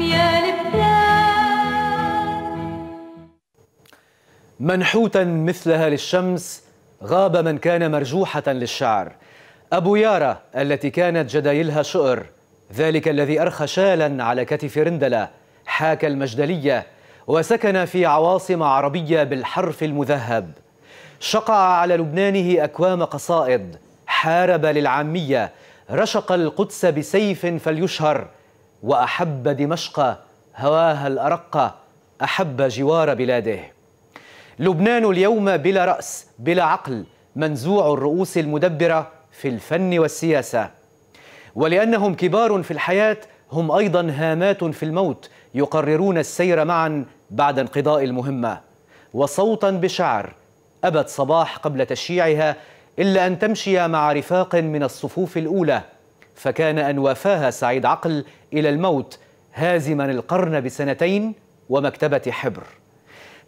يا منحوتا مثلها للشمس غاب من كان مرجوحة للشعر أبو يارا التي كانت جدايلها شؤر ذلك الذي أرخى شالا على كتف رندلة حاك المجدلية وسكن في عواصم عربية بالحرف المذهب شقع على لبنانه أكوام قصائد حارب للعامية رشق القدس بسيف فليشهر وأحب دمشق هواها الأرق أحب جوار بلاده لبنان اليوم بلا رأس بلا عقل منزوع الرؤوس المدبرة في الفن والسياسة ولأنهم كبار في الحياة هم أيضا هامات في الموت يقررون السير معا بعد انقضاء المهمة وصوتا بشعر أبت صباح قبل تشييعها إلا أن تمشي مع رفاق من الصفوف الأولى فكان أن وافاها سعيد عقل إلى الموت هازما القرن بسنتين ومكتبة حبر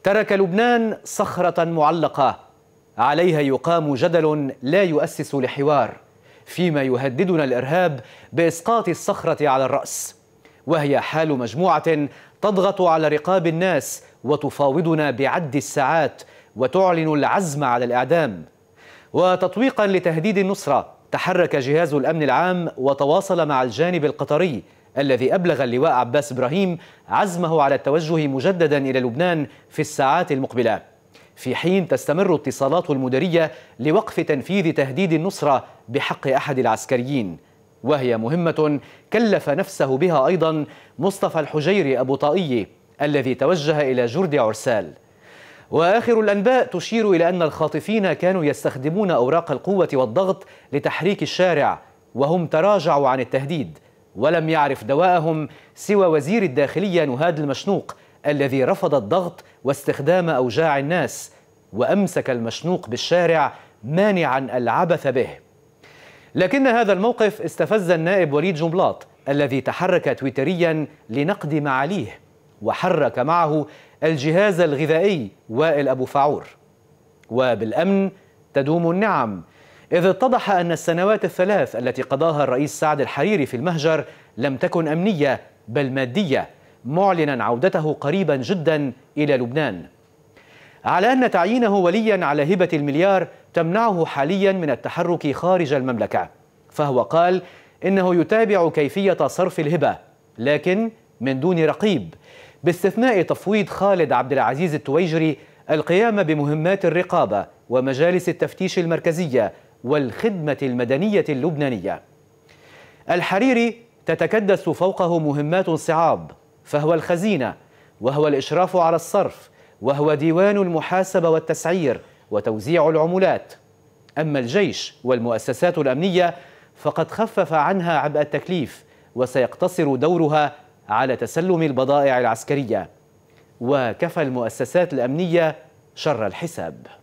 ترك لبنان صخرة معلقة عليها يقام جدل لا يؤسس لحوار فيما يهددنا الإرهاب بإسقاط الصخرة على الرأس وهي حال مجموعة تضغط على رقاب الناس وتفاوضنا بعد الساعات وتعلن العزم على الإعدام وتطويقا لتهديد النصرة تحرك جهاز الأمن العام وتواصل مع الجانب القطري الذي أبلغ اللواء عباس إبراهيم عزمه على التوجه مجددا إلى لبنان في الساعات المقبلة في حين تستمر اتصالات المديرية لوقف تنفيذ تهديد النصرة بحق أحد العسكريين وهي مهمة كلف نفسه بها أيضا مصطفى الحجيري أبو طائي الذي توجه إلى جرد عرسال وآخر الأنباء تشير إلى أن الخاطفين كانوا يستخدمون أوراق القوة والضغط لتحريك الشارع وهم تراجعوا عن التهديد ولم يعرف دواءهم سوى وزير الداخلية نهاد المشنوق الذي رفض الضغط واستخدام أوجاع الناس وأمسك المشنوق بالشارع مانعا العبث به لكن هذا الموقف استفز النائب وليد جنبلاط الذي تحرك تويتريا لنقد معاليه وحرك معه الجهاز الغذائي وائل أبو فعور وبالأمن تدوم النعم إذ اتضح أن السنوات الثلاث التي قضاها الرئيس سعد الحريري في المهجر لم تكن أمنية بل مادية معلنا عودته قريبا جدا إلى لبنان على أن تعيينه وليا على هبة المليار تمنعه حاليا من التحرك خارج المملكة فهو قال إنه يتابع كيفية صرف الهبة لكن من دون رقيب باستثناء تفويض خالد عبد العزيز التويجري القيام بمهمات الرقابة ومجالس التفتيش المركزية والخدمة المدنية اللبنانية الحريري تتكدس فوقه مهمات صعاب فهو الخزينة وهو الإشراف على الصرف وهو ديوان المحاسبة والتسعير وتوزيع العملات أما الجيش والمؤسسات الأمنية فقد خفف عنها عبء التكليف وسيقتصر دورها على تسلم البضائع العسكرية وكفى المؤسسات الأمنية شر الحساب